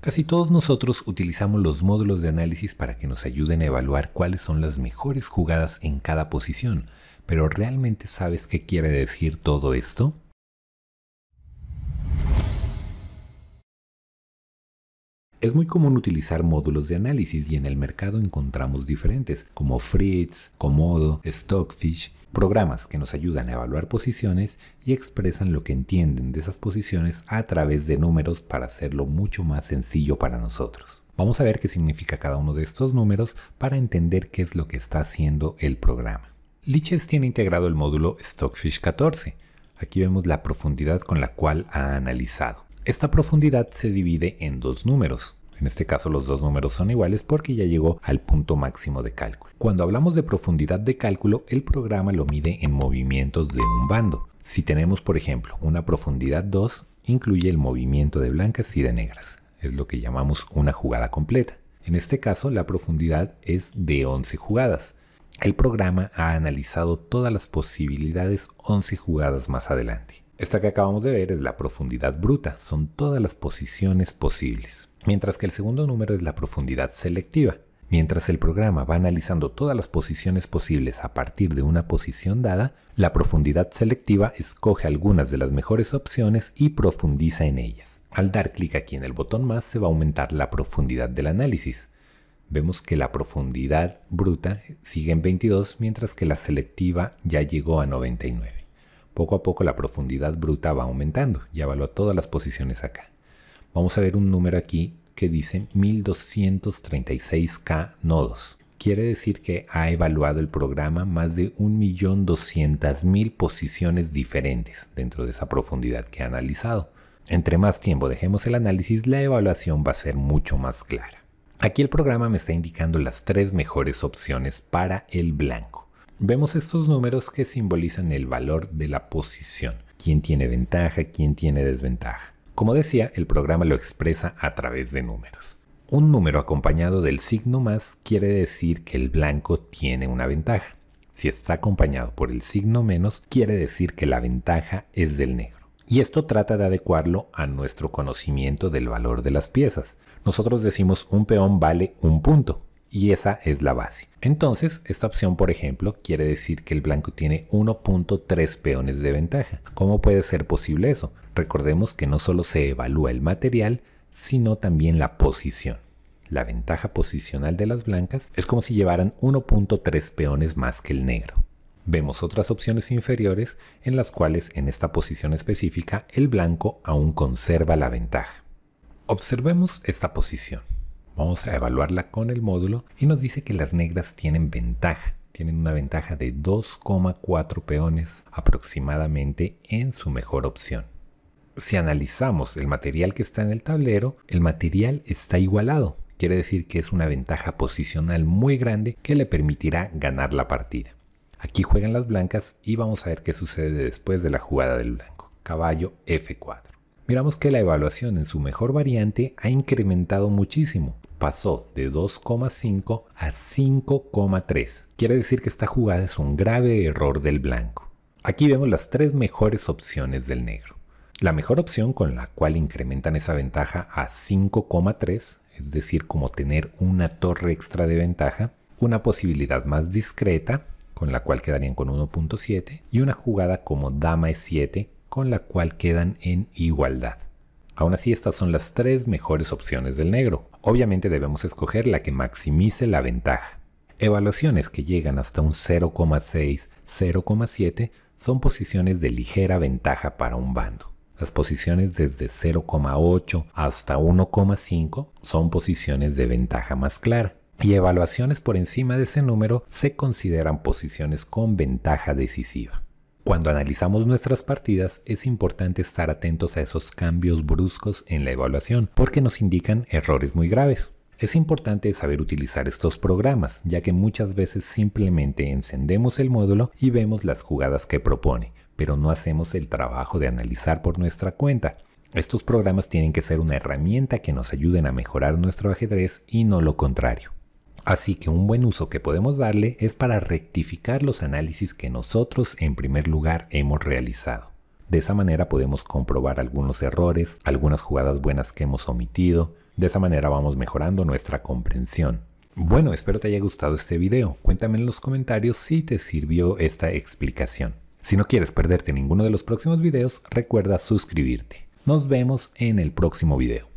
Casi todos nosotros utilizamos los módulos de análisis para que nos ayuden a evaluar cuáles son las mejores jugadas en cada posición, pero ¿realmente sabes qué quiere decir todo esto? Es muy común utilizar módulos de análisis y en el mercado encontramos diferentes, como Fritz, Komodo, Stockfish, programas que nos ayudan a evaluar posiciones y expresan lo que entienden de esas posiciones a través de números para hacerlo mucho más sencillo para nosotros. Vamos a ver qué significa cada uno de estos números para entender qué es lo que está haciendo el programa. Liches tiene integrado el módulo Stockfish 14. Aquí vemos la profundidad con la cual ha analizado. Esta profundidad se divide en dos números, en este caso los dos números son iguales porque ya llegó al punto máximo de cálculo. Cuando hablamos de profundidad de cálculo, el programa lo mide en movimientos de un bando. Si tenemos, por ejemplo, una profundidad 2, incluye el movimiento de blancas y de negras. Es lo que llamamos una jugada completa. En este caso, la profundidad es de 11 jugadas. El programa ha analizado todas las posibilidades 11 jugadas más adelante. Esta que acabamos de ver es la profundidad bruta, son todas las posiciones posibles mientras que el segundo número es la profundidad selectiva. Mientras el programa va analizando todas las posiciones posibles a partir de una posición dada, la profundidad selectiva escoge algunas de las mejores opciones y profundiza en ellas. Al dar clic aquí en el botón más se va a aumentar la profundidad del análisis. Vemos que la profundidad bruta sigue en 22 mientras que la selectiva ya llegó a 99. Poco a poco la profundidad bruta va aumentando y avaló todas las posiciones acá vamos a ver un número aquí que dice 1236K nodos. Quiere decir que ha evaluado el programa más de 1.200.000 posiciones diferentes dentro de esa profundidad que ha analizado. Entre más tiempo dejemos el análisis, la evaluación va a ser mucho más clara. Aquí el programa me está indicando las tres mejores opciones para el blanco. Vemos estos números que simbolizan el valor de la posición, quién tiene ventaja, quién tiene desventaja. Como decía, el programa lo expresa a través de números. Un número acompañado del signo más quiere decir que el blanco tiene una ventaja. Si está acompañado por el signo menos, quiere decir que la ventaja es del negro. Y esto trata de adecuarlo a nuestro conocimiento del valor de las piezas. Nosotros decimos un peón vale un punto, y esa es la base. Entonces, esta opción, por ejemplo, quiere decir que el blanco tiene 1.3 peones de ventaja. ¿Cómo puede ser posible eso? Recordemos que no solo se evalúa el material, sino también la posición. La ventaja posicional de las blancas es como si llevaran 1.3 peones más que el negro. Vemos otras opciones inferiores en las cuales en esta posición específica el blanco aún conserva la ventaja. Observemos esta posición. Vamos a evaluarla con el módulo y nos dice que las negras tienen ventaja. Tienen una ventaja de 2,4 peones aproximadamente en su mejor opción. Si analizamos el material que está en el tablero, el material está igualado. Quiere decir que es una ventaja posicional muy grande que le permitirá ganar la partida. Aquí juegan las blancas y vamos a ver qué sucede después de la jugada del blanco. Caballo F4 miramos que la evaluación en su mejor variante ha incrementado muchísimo. Pasó de 2,5 a 5,3. Quiere decir que esta jugada es un grave error del blanco. Aquí vemos las tres mejores opciones del negro. La mejor opción con la cual incrementan esa ventaja a 5,3, es decir, como tener una torre extra de ventaja, una posibilidad más discreta, con la cual quedarían con 1.7, y una jugada como dama es 7 con la cual quedan en igualdad. Aún así, estas son las tres mejores opciones del negro. Obviamente debemos escoger la que maximice la ventaja. Evaluaciones que llegan hasta un 0,6, 0,7 son posiciones de ligera ventaja para un bando. Las posiciones desde 0,8 hasta 1,5 son posiciones de ventaja más clara. Y evaluaciones por encima de ese número se consideran posiciones con ventaja decisiva. Cuando analizamos nuestras partidas es importante estar atentos a esos cambios bruscos en la evaluación porque nos indican errores muy graves. Es importante saber utilizar estos programas, ya que muchas veces simplemente encendemos el módulo y vemos las jugadas que propone, pero no hacemos el trabajo de analizar por nuestra cuenta. Estos programas tienen que ser una herramienta que nos ayuden a mejorar nuestro ajedrez y no lo contrario. Así que un buen uso que podemos darle es para rectificar los análisis que nosotros en primer lugar hemos realizado. De esa manera podemos comprobar algunos errores, algunas jugadas buenas que hemos omitido. De esa manera vamos mejorando nuestra comprensión. Bueno, espero te haya gustado este video. Cuéntame en los comentarios si te sirvió esta explicación. Si no quieres perderte ninguno de los próximos videos, recuerda suscribirte. Nos vemos en el próximo video.